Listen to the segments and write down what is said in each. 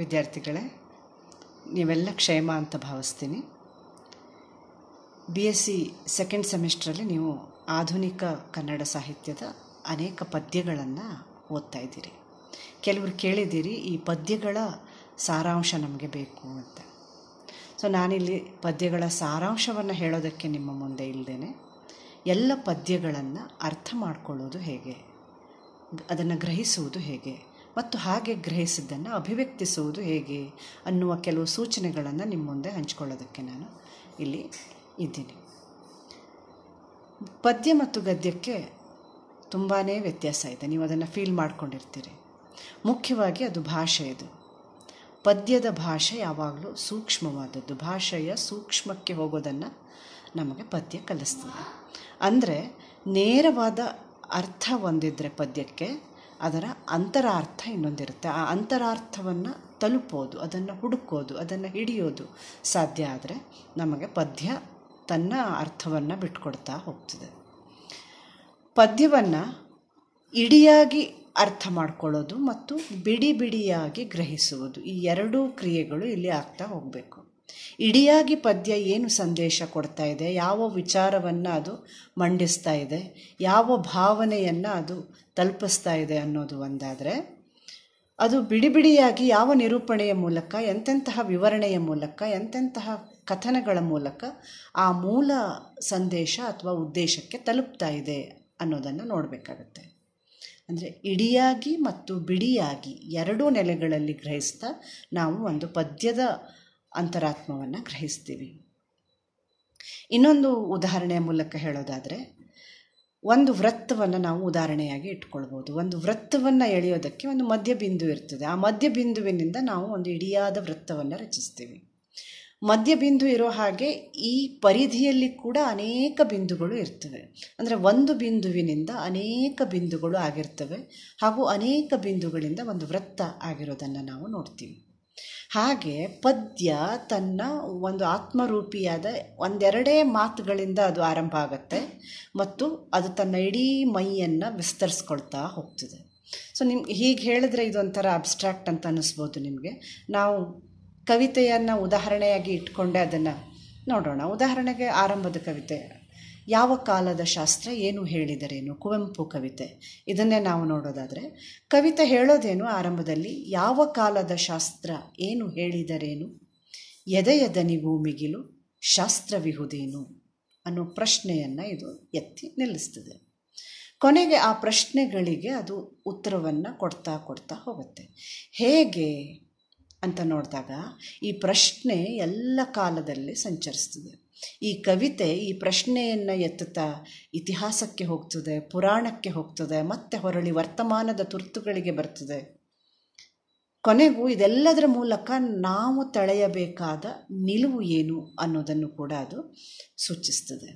ವಿದ್ಯಾರ್ಥಿಗಳೇ ನೀವೆಲ್ಲ ಕ್ಷೇಮ ಅಂತ ಭಾವಿಸ್ತೀನಿ ಬಿ ಎಸ್ ಸಿ ಸೆಕೆಂಡ್ ಸೆಮಿಸ್ಟ್ರಲ್ಲಿ ನೀವು ಆಧುನಿಕ ಕನ್ನಡ ಸಾಹಿತ್ಯದ ಅನೇಕ ಪದ್ಯಗಳನ್ನು ಓದ್ತಾ ಇದ್ದೀರಿ ಕೆಲವರು ಕೇಳಿದ್ದೀರಿ ಈ ಪದ್ಯಗಳ ಸಾರಾಂಶ ನಮಗೆ ಬೇಕು ಅಂತ ಸೊ ನಾನಿಲ್ಲಿ ಪದ್ಯಗಳ ಸಾರಾಂಶವನ್ನು ಹೇಳೋದಕ್ಕೆ ನಿಮ್ಮ ಮುಂದೆ ಇಲ್ಲದೇ ಎಲ್ಲ ಪದ್ಯಗಳನ್ನು ಅರ್ಥ ಮಾಡಿಕೊಳ್ಳೋದು ಹೇಗೆ ಅದನ್ನು ಗ್ರಹಿಸುವುದು ಹೇಗೆ ಮತ್ತು ಹಾಗೆ ಗ್ರಹಿಸಿದ್ದನ್ನು ಅಭಿವ್ಯಕ್ತಿಸುವುದು ಹೇಗೆ ಅನ್ನುವ ಕೆಲವು ಸೂಚನೆಗಳನ್ನು ನಿಮ್ಮ ಮುಂದೆ ಹಂಚಿಕೊಳ್ಳೋದಕ್ಕೆ ನಾನು ಇಲ್ಲಿ ಇದ್ದೀನಿ ಪದ್ಯ ಮತ್ತು ಗದ್ಯಕ್ಕೆ ತುಂಬಾ ವ್ಯತ್ಯಾಸ ಇದೆ ನೀವು ಅದನ್ನು ಫೀಲ್ ಮಾಡ್ಕೊಂಡಿರ್ತೀರಿ ಮುಖ್ಯವಾಗಿ ಅದು ಭಾಷೆ ಇದು ಪದ್ಯದ ಭಾಷೆ ಯಾವಾಗಲೂ ಸೂಕ್ಷ್ಮವಾದದ್ದು ಭಾಷೆಯ ಸೂಕ್ಷ್ಮಕ್ಕೆ ಹೋಗೋದನ್ನು ನಮಗೆ ಪದ್ಯ ಕಲಿಸ್ತದೆ ಅಂದರೆ ನೇರವಾದ ಅರ್ಥ ಹೊಂದಿದ್ರೆ ಪದ್ಯಕ್ಕೆ ಅದರ ಅಂತರಾರ್ಥ ಇನ್ನೊಂದಿರುತ್ತೆ ಆ ಅಂತರಾರ್ಥವನ್ನು ತಲುಪೋದು ಅದನ್ನು ಹುಡುಕೋದು ಅದನ್ನು ಹಿಡಿಯೋದು ಸಾಧ್ಯ ಆದರೆ ನಮಗೆ ಪದ್ಯ ತನ್ನ ಅರ್ಥವನ್ನು ಬಿಟ್ಕೊಡ್ತಾ ಹೋಗ್ತದೆ ಪದ್ಯವನ್ನು ಇಡಿಯಾಗಿ ಅರ್ಥ ಮಾಡ್ಕೊಳ್ಳೋದು ಮತ್ತು ಬಿಡಿ ಬಿಡಿಯಾಗಿ ಗ್ರಹಿಸುವುದು ಈ ಎರಡೂ ಕ್ರಿಯೆಗಳು ಇಲ್ಲಿ ಆಗ್ತಾ ಹೋಗಬೇಕು ಇಡಿಯಾಗಿ ಪದ್ಯ ಏನು ಸಂದೇಶ ಕೊಡ್ತಾ ಇದೆ ಯಾವ ವಿಚಾರವನ್ನು ಅದು ಮಂಡಿಸ್ತಾ ಇದೆ ಯಾವ ಭಾವನೆಯನ್ನು ಅದು ತಲುಪಿಸ್ತಾ ಇದೆ ಅನ್ನೋದು ಒಂದಾದರೆ ಅದು ಬಿಡಿ ಬಿಡಿಯಾಗಿ ಯಾವ ನಿರೂಪಣೆಯ ಮೂಲಕ ಎಂತೆಂತಹ ವಿವರಣೆಯ ಮೂಲಕ ಎಂತೆಂತಹ ಕಥನಗಳ ಮೂಲಕ ಆ ಮೂಲ ಸಂದೇಶ ಅಥವಾ ಉದ್ದೇಶಕ್ಕೆ ತಲುಪ್ತಾ ಇದೆ ಅನ್ನೋದನ್ನು ನೋಡಬೇಕಾಗುತ್ತೆ ಅಂದರೆ ಇಡಿಯಾಗಿ ಮತ್ತು ಬಿಡಿಯಾಗಿ ಎರಡೂ ನೆಲೆಗಳಲ್ಲಿ ಗ್ರಹಿಸ್ತಾ ನಾವು ಒಂದು ಪದ್ಯದ ಅಂತರಾತ್ಮವನ್ನು ಗ್ರಹಿಸ್ತೀವಿ ಇನ್ನೊಂದು ಉದಾಹರಣೆಯ ಮೂಲಕ ಹೇಳೋದಾದರೆ ಒಂದು ವೃತ್ತವನ್ನು ನಾವು ಉದಾಹರಣೆಯಾಗಿ ಇಟ್ಕೊಳ್ಬೋದು ಒಂದು ವೃತ್ತವನ್ನು ಎಳೆಯೋದಕ್ಕೆ ಒಂದು ಬಿಂದು ಇರ್ತದೆ ಆ ಬಿಂದುವಿನಿಂದ ನಾವು ಒಂದು ಇಡಿಯಾದ ವೃತ್ತವನ್ನು ರಚಿಸ್ತೀವಿ ಬಿಂದು ಇರೋ ಹಾಗೆ ಈ ಪರಿಧಿಯಲ್ಲಿ ಕೂಡ ಅನೇಕ ಬಿಂದುಗಳು ಇರ್ತವೆ ಅಂದರೆ ಒಂದು ಬಿಂದುವಿನಿಂದ ಅನೇಕ ಬಿಂದುಗಳು ಆಗಿರ್ತವೆ ಹಾಗೂ ಅನೇಕ ಬಿಂದುಗಳಿಂದ ಒಂದು ವೃತ್ತ ಆಗಿರೋದನ್ನು ನಾವು ನೋಡ್ತೀವಿ ಹಾಗೆ ಪದ್ಯ ತನ್ನ ಒಂದು ಆತ್ಮರೂಪಿಯಾದ ಒಂದೆರಡೇ ಮಾತುಗಳಿಂದ ಅದು ಆರಂಭ ಆಗುತ್ತೆ ಮತ್ತು ಅದು ತನ್ನ ಇಡೀ ಮೈಯನ್ನು ವಿಸ್ತರಿಸ್ಕೊಳ್ತಾ ಹೋಗ್ತದೆ ಸೊ ನಿಮ್ಗೆ ಹೀಗೆ ಹೇಳಿದ್ರೆ ಇದೊಂಥರ ಅಬ್ಸ್ಟ್ರಾಕ್ಟ್ ಅಂತ ಅನ್ನಿಸ್ಬೋದು ನಿಮಗೆ ನಾವು ಕವಿತೆಯನ್ನು ಉದಾಹರಣೆಯಾಗಿ ಇಟ್ಕೊಂಡೆ ಅದನ್ನು ನೋಡೋಣ ಉದಾಹರಣೆಗೆ ಆರಂಭದ ಕವಿತೆ ಯಾವ ಕಾಲದ ಶಾಸ್ತ್ರ ಏನು ಹೇಳಿದರೇನು ಕುವೆಂಪು ಕವಿತೆ ಇದನ್ನೇ ನಾವು ನೋಡೋದಾದರೆ ಕವಿತೆ ಹೇಳೋದೇನು ಆರಂಭದಲ್ಲಿ ಯಾವ ಕಾಲದ ಶಾಸ್ತ್ರ ಏನು ಹೇಳಿದರೇನು ಎದೆಯದನಿ ಭೂಮಿಗಿಲು ಮಿಗಿಲು ಶಾಸ್ತ್ರವಿಹುದೇನು ಅನ್ನೋ ಪ್ರಶ್ನೆಯನ್ನು ಇದು ಎತ್ತಿ ನಿಲ್ಲಿಸ್ತದೆ ಕೊನೆಗೆ ಆ ಪ್ರಶ್ನೆಗಳಿಗೆ ಅದು ಉತ್ತರವನ್ನು ಕೊಡ್ತಾ ಕೊಡ್ತಾ ಹೋಗುತ್ತೆ ಹೇಗೆ ಅಂತ ನೋಡಿದಾಗ ಈ ಪ್ರಶ್ನೆ ಎಲ್ಲ ಕಾಲದಲ್ಲಿ ಸಂಚರಿಸ್ತದೆ ಈ ಕವಿತೆ ಈ ಪ್ರಶ್ನೆಯನ್ನು ಎತ್ತುತ್ತಾ ಇತಿಹಾಸಕ್ಕೆ ಹೋಗ್ತದೆ ಪುರಾಣಕ್ಕೆ ಹೋಗ್ತದೆ ಮತ್ತೆ ಹೊರಳಿ ವರ್ತಮಾನದ ತುರ್ತುಗಳಿಗೆ ಬರ್ತದೆ ಕೊನೆಗೂ ಇದೆಲ್ಲದರ ಮೂಲಕ ನಾವು ತಳೆಯಬೇಕಾದ ನಿಲುವು ಏನು ಅನ್ನೋದನ್ನು ಕೂಡ ಅದು ಸೂಚಿಸ್ತದೆ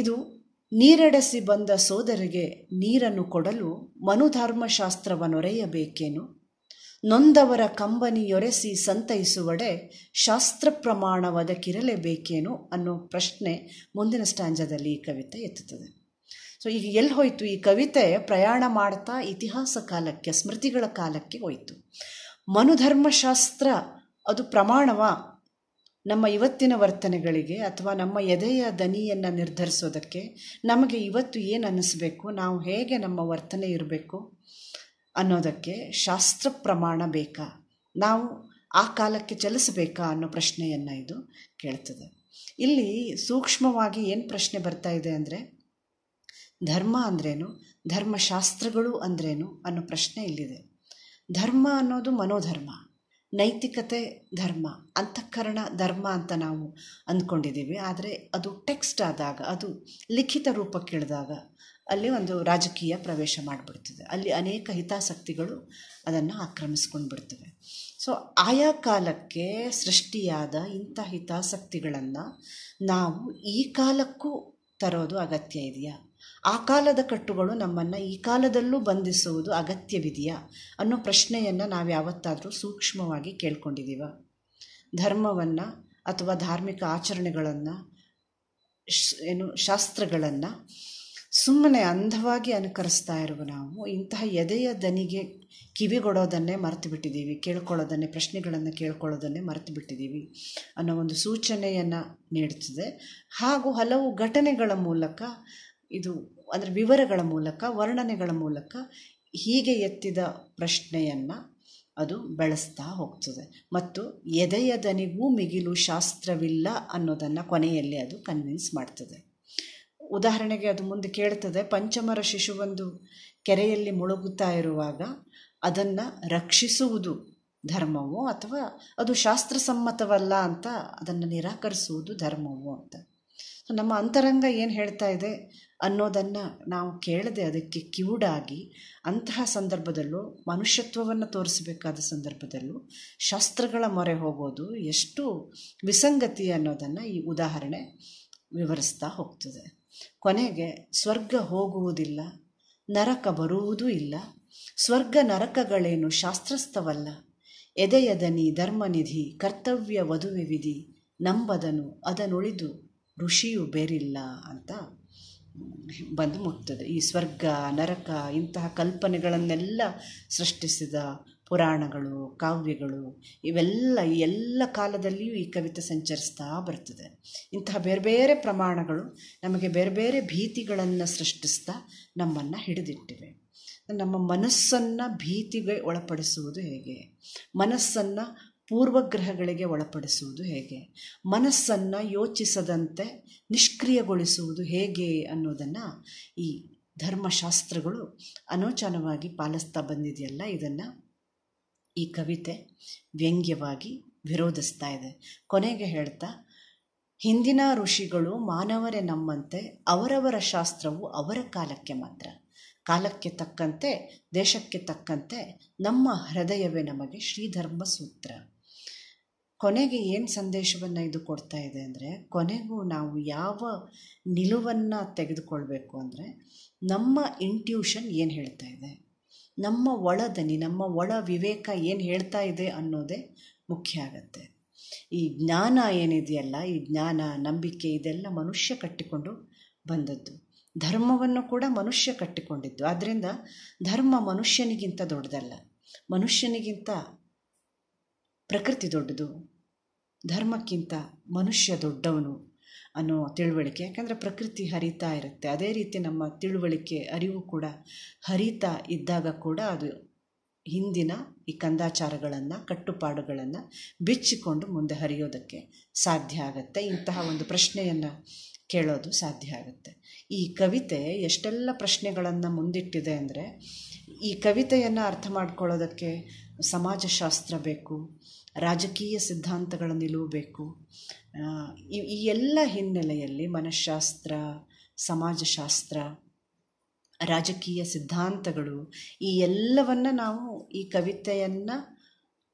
ಇದು ನೀರೆಡೆಸಿ ಬಂದ ಸೋದರಿಗೆ ನೀರನ್ನು ಕೊಡಲು ಮನುಧರ್ಮಶಾಸ್ತ್ರವನ್ನು ಒರೆಯಬೇಕೇನು ನೊಂದವರ ಕಂಬನಿಯೊರೆಸಿ ಸಂತೈಸುವಡೆ ಶಾಸ್ತ್ರ ಪ್ರಮಾಣ ಬೇಕೇನು ಅನ್ನೋ ಪ್ರಶ್ನೆ ಮುಂದಿನ ಸ್ಟಾಂಜದಲ್ಲಿ ಈ ಕವಿತೆ ಎತ್ತುತ್ತದೆ ಸೊ ಈಗ ಎಲ್ಲಿ ಹೋಯಿತು ಈ ಕವಿತೆ ಪ್ರಯಾಣ ಮಾಡ್ತಾ ಇತಿಹಾಸ ಕಾಲಕ್ಕೆ ಸ್ಮೃತಿಗಳ ಕಾಲಕ್ಕೆ ಹೋಯಿತು ಮನುಧರ್ಮಶಾಸ್ತ್ರ ಅದು ಪ್ರಮಾಣವ ನಮ್ಮ ಇವತ್ತಿನ ವರ್ತನೆಗಳಿಗೆ ಅಥವಾ ನಮ್ಮ ಎದೆಯ ದನಿಯನ್ನು ನಿರ್ಧರಿಸೋದಕ್ಕೆ ನಮಗೆ ಇವತ್ತು ಏನು ಅನ್ನಿಸ್ಬೇಕು ನಾವು ಹೇಗೆ ನಮ್ಮ ವರ್ತನೆ ಇರಬೇಕು ಅನ್ನೋದಕ್ಕೆ ಶಾಸ್ತ್ರ ಪ್ರಮಾಣ ಬೇಕಾ ನಾವು ಆ ಕಾಲಕ್ಕೆ ಚಲಿಸಬೇಕಾ ಅನ್ನೋ ಪ್ರಶ್ನೆಯನ್ನು ಇದು ಕೇಳ್ತದೆ ಇಲ್ಲಿ ಸೂಕ್ಷ್ಮವಾಗಿ ಏನು ಪ್ರಶ್ನೆ ಬರ್ತಾ ಇದೆ ಅಂದರೆ ಧರ್ಮ ಅಂದ್ರೇನು ಧರ್ಮಶಾಸ್ತ್ರಗಳು ಅಂದ್ರೇನು ಅನ್ನೋ ಪ್ರಶ್ನೆ ಇಲ್ಲಿದೆ ಧರ್ಮ ಅನ್ನೋದು ಮನೋಧರ್ಮ ನೈತಿಕತೆ ಧರ್ಮ ಅಂತಃಕರಣ ಧರ್ಮ ಅಂತ ನಾವು ಅಂದ್ಕೊಂಡಿದ್ದೀವಿ ಆದರೆ ಅದು ಟೆಕ್ಸ್ಟ್ ಆದಾಗ ಅದು ಲಿಖಿತ ರೂಪಕ್ಕಿಳಿದಾಗ ಅಲ್ಲಿ ಒಂದು ರಾಜಕೀಯ ಪ್ರವೇಶ ಮಾಡಿಬಿಡ್ತದೆ ಅಲ್ಲಿ ಅನೇಕ ಹಿತಾಸಕ್ತಿಗಳು ಅದನ್ನು ಆಕ್ರಮಿಸ್ಕೊಂಡು ಬಿಡ್ತವೆ ಸೊ ಆಯಾ ಕಾಲಕ್ಕೆ ಸೃಷ್ಟಿಯಾದ ಇಂಥ ಹಿತಾಸಕ್ತಿಗಳನ್ನು ನಾವು ಈ ಕಾಲಕ್ಕೂ ತರೋದು ಅಗತ್ಯ ಇದೆಯಾ ಆ ಕಾಲದ ಕಟ್ಟುಗಳು ನಮ್ಮನ್ನು ಈ ಕಾಲದಲ್ಲೂ ಬಂಧಿಸುವುದು ಅಗತ್ಯವಿದೆಯಾ ಅನ್ನೋ ಪ್ರಶ್ನೆಯನ್ನು ನಾವು ಯಾವತ್ತಾದರೂ ಸೂಕ್ಷ್ಮವಾಗಿ ಕೇಳ್ಕೊಂಡಿದ್ದೀವ ಧರ್ಮವನ್ನು ಅಥವಾ ಧಾರ್ಮಿಕ ಆಚರಣೆಗಳನ್ನು ಏನು ಶಾಸ್ತ್ರಗಳನ್ನು ಸುಮ್ಮನೆ ಅಂಧವಾಗಿ ಅನುಕರಿಸ್ತಾ ಇರುವ ನಾವು ಇಂತಹ ಎದೆಯ ದನಿಗೆ ಕಿವಿಗೊಡೋದನ್ನೇ ಮರೆತು ಬಿಟ್ಟಿದ್ದೀವಿ ಕೇಳ್ಕೊಳ್ಳೋದನ್ನೇ ಪ್ರಶ್ನೆಗಳನ್ನು ಕೇಳ್ಕೊಳ್ಳೋದನ್ನೇ ಮರೆತು ಬಿಟ್ಟಿದ್ದೀವಿ ಅನ್ನೋ ಒಂದು ಸೂಚನೆಯನ್ನು ನೀಡುತ್ತದೆ ಹಾಗೂ ಹಲವು ಘಟನೆಗಳ ಮೂಲಕ ಇದು ಅಂದರೆ ವಿವರಗಳ ಮೂಲಕ ವರ್ಣನೆಗಳ ಮೂಲಕ ಹೀಗೆ ಎತ್ತಿದ ಪ್ರಶ್ನೆಯನ್ನು ಅದು ಬೆಳೆಸ್ತಾ ಹೋಗ್ತದೆ ಮತ್ತು ಎದೆಯ ದನಿಗೂ ಮಿಗಿಲು ಶಾಸ್ತ್ರವಿಲ್ಲ ಅನ್ನೋದನ್ನು ಕೊನೆಯಲ್ಲಿ ಅದು ಕನ್ವಿನ್ಸ್ ಮಾಡ್ತದೆ ಉದಾಹರಣೆಗೆ ಅದು ಮುಂದೆ ಕೇಳ್ತದೆ ಪಂಚಮರ ಶಿಶುವೊಂದು ಕೆರೆಯಲ್ಲಿ ಮುಳುಗುತ್ತಾ ಇರುವಾಗ ಅದನ್ನು ರಕ್ಷಿಸುವುದು ಧರ್ಮವೋ ಅಥವಾ ಅದು ಶಾಸ್ತ್ರಸಮ್ಮತವಲ್ಲ ಅಂತ ಅದನ್ನು ನಿರಾಕರಿಸುವುದು ಧರ್ಮವೋ ಅಂತ ನಮ್ಮ ಅಂತರಂಗ ಏನು ಹೇಳ್ತಾ ಇದೆ ಅನ್ನೋದನ್ನು ನಾವು ಕೇಳದೆ ಅದಕ್ಕೆ ಕಿವುಡಾಗಿ ಅಂತಹ ಸಂದರ್ಭದಲ್ಲೂ ಮನುಷ್ಯತ್ವವನ್ನು ತೋರಿಸಬೇಕಾದ ಸಂದರ್ಭದಲ್ಲೂ ಶಾಸ್ತ್ರಗಳ ಮೊರೆ ಹೋಗೋದು ಎಷ್ಟು ವಿಸಂಗತಿ ಅನ್ನೋದನ್ನು ಈ ಉದಾಹರಣೆ ವಿವರಿಸ್ತಾ ಹೋಗ್ತದೆ ಕೊನೆಗೆ ಸ್ವರ್ಗ ಹೋಗುವುದಿಲ್ಲ ನರಕ ಬರುವುದೂ ಇಲ್ಲ ಸ್ವರ್ಗ ನರಕಗಳೇನು ಶಾಸ್ತ್ರಸ್ಥವಲ್ಲ ಎದೆಯದನಿ ಧರ್ಮನಿಧಿ ಕರ್ತವ್ಯ ವಧುವೆ ವಿಧಿ ನಂಬದನು ಅದನುಳಿದು ಋಷಿಯು ಬೇರಿಲ್ಲ ಅಂತ ಬಂದು ಮುಗ್ತದೆ ಈ ಸ್ವರ್ಗ ನರಕ ಇಂತಹ ಕಲ್ಪನೆಗಳನ್ನೆಲ್ಲ ಸೃಷ್ಟಿಸಿದ ಪುರಾಣಗಳು ಕಾವ್ಯಗಳು ಇವೆಲ್ಲ ಈ ಎಲ್ಲ ಕಾಲದಲ್ಲಿಯೂ ಈ ಕವಿತೆ ಸಂಚರಿಸ್ತಾ ಬರ್ತದೆ ಇಂತಹ ಬೇರೆ ಬೇರೆ ಪ್ರಮಾಣಗಳು ನಮಗೆ ಬೇರೆ ಬೇರೆ ಭೀತಿಗಳನ್ನು ಸೃಷ್ಟಿಸ್ತಾ ನಮ್ಮನ್ನು ಹಿಡಿದಿಟ್ಟಿವೆ ನಮ್ಮ ಮನಸ್ಸನ್ನು ಭೀತಿಗೆ ಒಳಪಡಿಸುವುದು ಹೇಗೆ ಮನಸ್ಸನ್ನು ಪೂರ್ವಗ್ರಹಗಳಿಗೆ ಒಳಪಡಿಸುವುದು ಹೇಗೆ ಮನಸ್ಸನ್ನು ಯೋಚಿಸದಂತೆ ನಿಷ್ಕ್ರಿಯಗೊಳಿಸುವುದು ಹೇಗೆ ಅನ್ನೋದನ್ನು ಈ ಧರ್ಮಶಾಸ್ತ್ರಗಳು ಅನೋಚನವಾಗಿ ಪಾಲಿಸ್ತಾ ಬಂದಿದೆಯಲ್ಲ ಇದನ್ನು ಈ ಕವಿತೆ ವ್ಯಂಗ್ಯವಾಗಿ ವಿರೋಧಿಸ್ತಾ ಇದೆ ಕೊನೆಗೆ ಹೇಳ್ತಾ ಹಿಂದಿನ ಋಷಿಗಳು ಮಾನವರೇ ನಮ್ಮಂತೆ ಅವರವರ ಶಾಸ್ತ್ರವು ಅವರ ಕಾಲಕ್ಕೆ ಮಾತ್ರ ಕಾಲಕ್ಕೆ ತಕ್ಕಂತೆ ದೇಶಕ್ಕೆ ತಕ್ಕಂತೆ ನಮ್ಮ ಹೃದಯವೇ ನಮಗೆ ಶ್ರೀಧರ್ಮ ಸೂತ್ರ ಕೊನೆಗೆ ಏನು ಸಂದೇಶವನ್ನು ಇದು ಕೊಡ್ತಾ ಇದೆ ಅಂದರೆ ಕೊನೆಗೂ ನಾವು ಯಾವ ನಿಲುವನ್ನು ತೆಗೆದುಕೊಳ್ಬೇಕು ಅಂದರೆ ನಮ್ಮ ಇಂಟ್ಯೂಷನ್ ಏನು ಹೇಳ್ತಾ ಇದೆ ನಮ್ಮ ಒಳ ದನಿ ನಮ್ಮ ಒಳ ವಿವೇಕ ಏನು ಹೇಳ್ತಾ ಇದೆ ಅನ್ನೋದೇ ಮುಖ್ಯ ಆಗತ್ತೆ ಈ ಜ್ಞಾನ ಏನಿದೆಯಲ್ಲ ಈ ಜ್ಞಾನ ನಂಬಿಕೆ ಇದೆಲ್ಲ ಮನುಷ್ಯ ಕಟ್ಟಿಕೊಂಡು ಬಂದದ್ದು ಧರ್ಮವನ್ನು ಕೂಡ ಮನುಷ್ಯ ಕಟ್ಟಿಕೊಂಡಿದ್ದು ಆದ್ದರಿಂದ ಧರ್ಮ ಮನುಷ್ಯನಿಗಿಂತ ದೊಡ್ಡದಲ್ಲ ಮನುಷ್ಯನಿಗಿಂತ ಪ್ರಕೃತಿ ದೊಡ್ಡದು ಧರ್ಮಕ್ಕಿಂತ ಮನುಷ್ಯ ದೊಡ್ಡವನು ಅನ್ನೋ ತಿಳುವಳಿಕೆ ಯಾಕಂದರೆ ಪ್ರಕೃತಿ ಹರಿತಾ ಇರುತ್ತೆ ಅದೇ ರೀತಿ ನಮ್ಮ ತಿಳುವಳಿಕೆ ಅರಿವು ಕೂಡ ಹರಿತಾ ಇದ್ದಾಗ ಕೂಡ ಅದು ಹಿಂದಿನ ಈ ಕಂದಾಚಾರಗಳನ್ನು ಕಟ್ಟುಪಾಡುಗಳನ್ನು ಬಿಚ್ಚಿಕೊಂಡು ಮುಂದೆ ಹರಿಯೋದಕ್ಕೆ ಸಾಧ್ಯ ಆಗುತ್ತೆ ಇಂತಹ ಒಂದು ಪ್ರಶ್ನೆಯನ್ನು ಕೇಳೋದು ಸಾಧ್ಯ ಆಗುತ್ತೆ ಈ ಕವಿತೆ ಎಷ್ಟೆಲ್ಲ ಪ್ರಶ್ನೆಗಳನ್ನು ಮುಂದಿಟ್ಟಿದೆ ಅಂದರೆ ಈ ಕವಿತೆಯನ್ನು ಅರ್ಥ ಮಾಡ್ಕೊಳ್ಳೋದಕ್ಕೆ ಸಮಾಜಶಾಸ್ತ್ರ ಬೇಕು ರಾಜಕೀಯ ಸಿದ್ಧಾಂತಗಳ ನಿಲುವು ಬೇಕು ಈ ಎಲ್ಲ ಹಿನ್ನೆಲೆಯಲ್ಲಿ ಮನಃಶಾಸ್ತ್ರ ಸಮಾಜಶಾಸ್ತ್ರ ರಾಜಕೀಯ ಸಿದ್ಧಾಂತಗಳು ಈ ಎಲ್ಲವನ್ನು ನಾವು ಈ ಕವಿತೆಯನ್ನು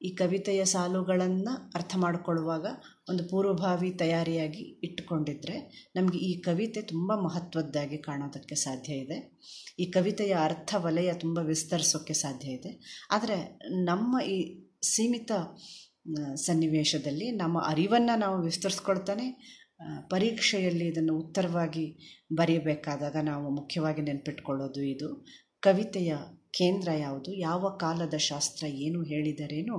ಈ ಕವಿತೆಯ ಸಾಲುಗಳನ್ನು ಅರ್ಥ ಮಾಡಿಕೊಳ್ಳುವಾಗ ಒಂದು ಪೂರ್ವಭಾವಿ ತಯಾರಿಯಾಗಿ ಇಟ್ಟುಕೊಂಡಿದ್ದರೆ ನಮಗೆ ಈ ಕವಿತೆ ತುಂಬ ಮಹತ್ವದ್ದಾಗಿ ಕಾಣೋದಕ್ಕೆ ಸಾಧ್ಯ ಇದೆ ಈ ಕವಿತೆಯ ಅರ್ಥ ವಲಯ ತುಂಬ ವಿಸ್ತರಿಸೋಕ್ಕೆ ಸಾಧ್ಯ ಇದೆ ಆದರೆ ನಮ್ಮ ಈ ಸೀಮಿತ ಸನ್ನಿವೇಶದಲ್ಲಿ ನಮ್ಮ ಅರಿವನ್ನು ನಾವು ವಿಸ್ತರಿಸ್ಕೊಳ್ತಾನೆ ಪರೀಕ್ಷೆಯಲ್ಲಿ ಇದನ್ನು ಉತ್ತರವಾಗಿ ಬರೆಯಬೇಕಾದಾಗ ನಾವು ಮುಖ್ಯವಾಗಿ ನೆನಪಿಟ್ಕೊಳ್ಳೋದು ಇದು ಕವಿತೆಯ ಕೇಂದ್ರ ಯಾವುದು ಯಾವ ಕಾಲದ ಶಾಸ್ತ್ರ ಏನು ಹೇಳಿದರೇನೋ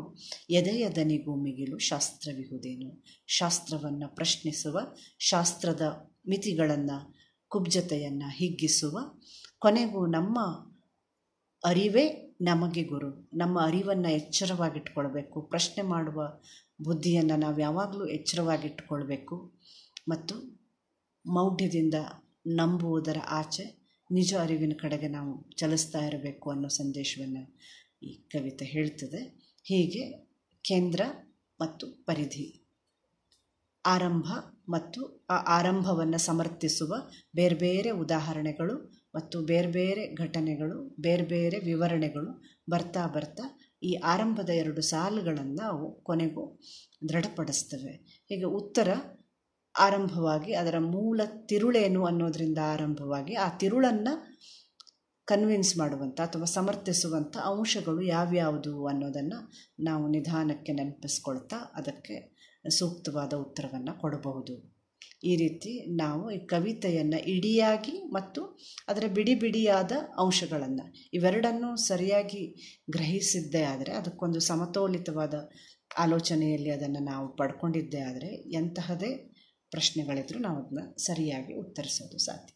ಎದೆಯ ದನಿಗೂ ಮಿಗಿಲು ಶಾಸ್ತ್ರವಿಹುದೇನು ಶಾಸ್ತ್ರವನ್ನು ಪ್ರಶ್ನಿಸುವ ಶಾಸ್ತ್ರದ ಮಿತಿಗಳನ್ನು ಕುಬ್ಜತೆಯನ್ನು ಹಿಗ್ಗಿಸುವ ಕೊನೆಗೂ ನಮ್ಮ ಅರಿವೇ ನಮಗೆ ಗುರು ನಮ್ಮ ಅರಿವನ್ನು ಎಚ್ಚರವಾಗಿಟ್ಕೊಳ್ಬೇಕು ಪ್ರಶ್ನೆ ಮಾಡುವ ಬುದ್ಧಿಯನ್ನು ನಾವು ಯಾವಾಗಲೂ ಎಚ್ಚರವಾಗಿಟ್ಕೊಳ್ಬೇಕು ಮತ್ತು ಮೌಢ್ಯದಿಂದ ನಂಬುವುದರ ಆಚೆ ನಿಜ ಅರಿವಿನ ಕಡೆಗೆ ನಾವು ಚಲಿಸ್ತಾ ಇರಬೇಕು ಅನ್ನೋ ಸಂದೇಶವನ್ನು ಈ ಕವಿತೆ ಹೇಳ್ತದೆ ಹೀಗೆ ಕೇಂದ್ರ ಮತ್ತು ಪರಿಧಿ ಆರಂಭ ಮತ್ತು ಆ ಆರಂಭವನ್ನು ಸಮರ್ಥಿಸುವ ಬೇರೆ ಬೇರೆ ಉದಾಹರಣೆಗಳು ಮತ್ತು ಬೇರೆ ಬೇರೆ ಘಟನೆಗಳು ಬೇರೆ ಬೇರೆ ವಿವರಣೆಗಳು ಬರ್ತಾ ಬರ್ತಾ ಈ ಆರಂಭದ ಎರಡು ಸಾಲುಗಳನ್ನು ಅವು ಕೊನೆಗೂ ದೃಢಪಡಿಸ್ತವೆ ಹೀಗೆ ಉತ್ತರ ಆರಂಭವಾಗಿ ಅದರ ಮೂಲ ತಿರುಳೇನು ಅನ್ನೋದರಿಂದ ಆರಂಭವಾಗಿ ಆ ತಿರುಳನ್ನು ಕನ್ವಿನ್ಸ್ ಮಾಡುವಂಥ ಅಥವಾ ಸಮರ್ಥಿಸುವಂಥ ಅಂಶಗಳು ಯಾವ್ಯಾವುದು ಅನ್ನೋದನ್ನು ನಾವು ನಿಧಾನಕ್ಕೆ ನೆನಪಿಸ್ಕೊಳ್ತಾ ಅದಕ್ಕೆ ಸೂಕ್ತವಾದ ಉತ್ತರವನ್ನು ಕೊಡಬಹುದು ಈ ರೀತಿ ನಾವು ಈ ಕವಿತೆಯನ್ನು ಇಡಿಯಾಗಿ ಮತ್ತು ಅದರ ಬಿಡಿ ಬಿಡಿಯಾದ ಅಂಶಗಳನ್ನು ಇವೆರಡನ್ನೂ ಸರಿಯಾಗಿ ಗ್ರಹಿಸಿದ್ದೇ ಆದರೆ ಅದಕ್ಕೊಂದು ಸಮತೋಲಿತವಾದ ಆಲೋಚನೆಯಲ್ಲಿ ಅದನ್ನು ನಾವು ಪಡ್ಕೊಂಡಿದ್ದೇ ಆದರೆ ಎಂತಹದೇ ಪ್ರಶ್ನೆಗಳಿದ್ರು ನಾವು ಅದನ್ನ ಸರಿಯಾಗಿ ಉತ್ತರಿಸೋದು ಸಾಧ್ಯ